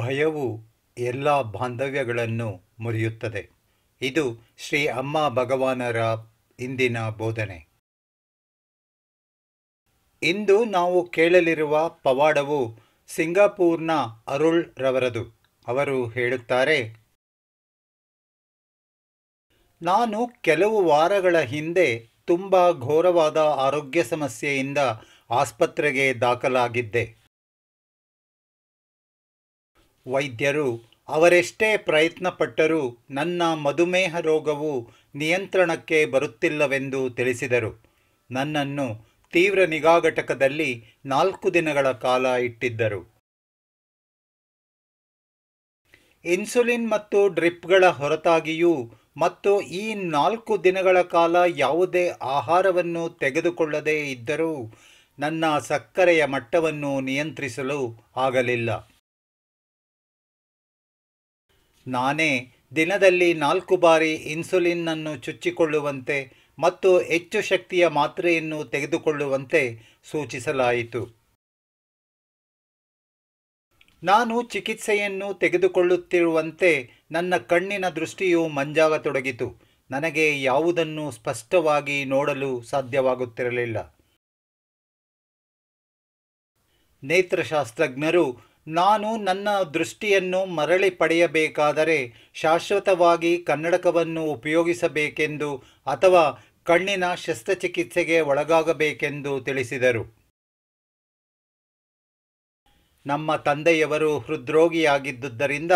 ಭಯವು ಎಲ್ಲ ಬಾಂಧವ್ಯಗಳನ್ನು ಮುರಿಯುತ್ತದೆ ಇದು ಶ್ರೀ ಅಮ್ಮ ಭಗವಾನರ ಇಂದಿನ ಬೋಧನೆ ಇಂದು ನಾವು ಕೇಳಲಿರುವ ಪವಾಡವು ಸಿಂಗಾಪುರ್ನ ಅರುಳ್ ರವರದು ಅವರು ಹೇಳುತ್ತಾರೆ ನಾನು ಕೆಲವು ವಾರಗಳ ಹಿಂದೆ ತುಂಬ ಘೋರವಾದ ಆರೋಗ್ಯ ಸಮಸ್ಯೆಯಿಂದ ಆಸ್ಪತ್ರೆಗೆ ದಾಖಲಾಗಿದ್ದೆ ವೈದ್ಯರು ಅವರೆಷ್ಟೇ ಪ್ರಯತ್ನಪಟ್ಟರೂ ನನ್ನ ಮಧುಮೇಹ ರೋಗವು ನಿಯಂತ್ರಣಕ್ಕೆ ಬರುತ್ತಿಲ್ಲವೆಂದು ತಿಳಿಸಿದರು ನನ್ನನ್ನು ತೀವ್ರ ನಿಗಾ ಘಟಕದಲ್ಲಿ ನಾಲ್ಕು ದಿನಗಳ ಕಾಲ ಇಟ್ಟಿದ್ದರು ಇನ್ಸುಲಿನ್ ಮತ್ತು ಡ್ರಿಪ್ಗಳ ಹೊರತಾಗಿಯೂ ಮತ್ತು ಈ ನಾಲ್ಕು ದಿನಗಳ ಕಾಲ ಯಾವುದೇ ಆಹಾರವನ್ನು ತೆಗೆದುಕೊಳ್ಳದೇ ಇದ್ದರೂ ನನ್ನ ಸಕ್ಕರೆಯ ಮಟ್ಟವನ್ನು ನಿಯಂತ್ರಿಸಲು ಆಗಲಿಲ್ಲ ನಾನೇ ದಿನದಲ್ಲಿ ನಾಲ್ಕು ಬಾರಿ ಇನ್ಸುಲಿನ್ನನ್ನು ಚುಚ್ಚಿಕೊಳ್ಳುವಂತೆ ಮತ್ತು ಹೆಚ್ಚು ಶಕ್ತಿಯ ಮಾತ್ರೆಯನ್ನು ತೆಗೆದುಕೊಳ್ಳುವಂತೆ ಸೂಚಿಸಲಾಯಿತು ನಾನು ಚಿಕಿತ್ಸೆಯನ್ನು ತೆಗೆದುಕೊಳ್ಳುತ್ತಿರುವಂತೆ ನನ್ನ ಕಣ್ಣಿನ ದೃಷ್ಟಿಯು ಮಂಜಾಗತೊಡಗಿತು ನನಗೆ ಯಾವುದನ್ನು ಸ್ಪಷ್ಟವಾಗಿ ನೋಡಲು ಸಾಧ್ಯವಾಗುತ್ತಿರಲಿಲ್ಲ ನೇತ್ರಶಾಸ್ತ್ರಜ್ಞರು ನಾನು ನನ್ನ ದೃಷ್ಟಿಯನ್ನು ಮರಳಿ ಪಡೆಯಬೇಕಾದರೆ ಶಾಶ್ವತವಾಗಿ ಕನ್ನಡಕವನ್ನು ಉಪಯೋಗಿಸಬೇಕೆಂದು ಅಥವಾ ಕಣ್ಣಿನ ಶಸ್ತ್ರಚಿಕಿತ್ಸೆಗೆ ಒಳಗಾಗಬೇಕೆಂದು ತಿಳಿಸಿದರು ನಮ್ಮ ತಂದೆಯವರು ಹೃದ್ರೋಗಿಯಾಗಿದ್ದುದರಿಂದ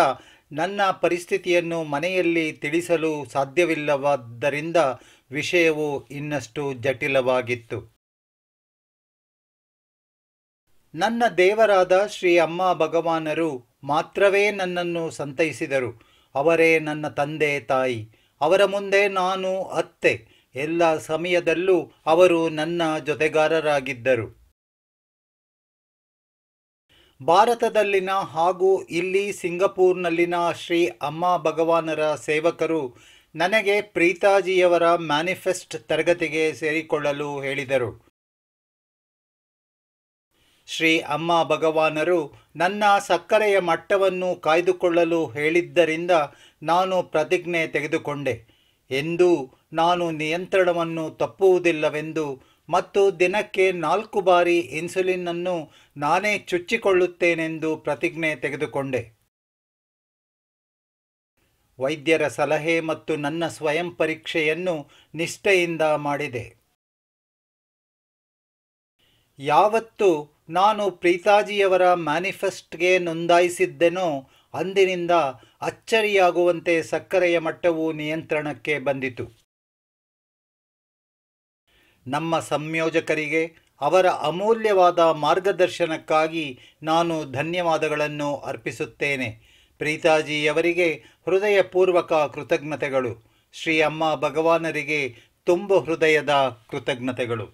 ನನ್ನ ಪರಿಸ್ಥಿತಿಯನ್ನು ಮನೆಯಲ್ಲಿ ತಿಳಿಸಲು ಸಾಧ್ಯವಿಲ್ಲವಾದ್ದರಿಂದ ವಿಷಯವು ಇನ್ನಷ್ಟು ಜಟಿಲವಾಗಿತ್ತು ನನ್ನ ದೇವರಾದ ಶ್ರೀ ಅಮ್ಮ ಭಗವಾನರು ಮಾತ್ರವೇ ನನ್ನನ್ನು ಸಂತೈಸಿದರು ಅವರೇ ನನ್ನ ತಂದೆ ತಾಯಿ ಅವರ ಮುಂದೆ ನಾನು ಅತ್ತೆ ಎಲ್ಲ ಸಮಯದಲ್ಲೂ ಅವರು ನನ್ನ ಜೊತೆಗಾರರಾಗಿದ್ದರು ಭಾರತದಲ್ಲಿನ ಹಾಗೂ ಇಲ್ಲಿ ಸಿಂಗಪೂರ್ನಲ್ಲಿನ ಶ್ರೀ ಅಮ್ಮ ಭಗವಾನರ ಸೇವಕರು ನನಗೆ ಪ್ರೀತಾಜಿಯವರ ಮ್ಯಾನಿಫೆಸ್ಟ್ ತರಗತಿಗೆ ಸೇರಿಕೊಳ್ಳಲು ಹೇಳಿದರು ಶ್ರೀ ಅಮ್ಮ ಭಗವಾನರು ನನ್ನ ಸಕ್ಕರೆಯ ಮಟ್ಟವನ್ನು ಕಾಯ್ದುಕೊಳ್ಳಲು ಹೇಳಿದ್ದರಿಂದ ನಾನು ಪ್ರತಿಜ್ಞೆ ತೆಗೆದುಕೊಂಡೆ ಎಂದೂ ನಾನು ನಿಯಂತ್ರಣವನ್ನು ತಪ್ಪುವುದಿಲ್ಲವೆಂದು ಮತ್ತು ದಿನಕ್ಕೆ ನಾಲ್ಕು ಬಾರಿ ಇನ್ಸುಲಿನ್ನನ್ನು ನಾನೇ ಚುಚ್ಚಿಕೊಳ್ಳುತ್ತೇನೆಂದು ಪ್ರತಿಜ್ಞೆ ತೆಗೆದುಕೊಂಡೆ ವೈದ್ಯರ ಸಲಹೆ ಮತ್ತು ನನ್ನ ಸ್ವಯಂ ಪರೀಕ್ಷೆಯನ್ನು ನಿಷ್ಠೆಯಿಂದ ಮಾಡಿದೆ ಯಾವತ್ತು ನಾನು ಪ್ರೀತಾಜಿಯವರ ಮ್ಯಾನಿಫೆಸ್ಟ್ಗೆ ನೋಂದಾಯಿಸಿದ್ದೆನೋ ಅಂದಿನಿಂದ ಅಚ್ಚರಿಯಾಗುವಂತೆ ಸಕ್ಕರೆಯ ಮಟ್ಟವು ನಿಯಂತ್ರಣಕ್ಕೆ ಬಂದಿತು ನಮ್ಮ ಸಂಯೋಜಕರಿಗೆ ಅವರ ಅಮೂಲ್ಯವಾದ ಮಾರ್ಗದರ್ಶನಕ್ಕಾಗಿ ನಾನು ಧನ್ಯವಾದಗಳನ್ನು ಅರ್ಪಿಸುತ್ತೇನೆ ಪ್ರೀತಾಜಿಯವರಿಗೆ ಹೃದಯಪೂರ್ವಕ ಕೃತಜ್ಞತೆಗಳು ಶ್ರೀ ಅಮ್ಮ ಭಗವಾನರಿಗೆ ತುಂಬು ಹೃದಯದ ಕೃತಜ್ಞತೆಗಳು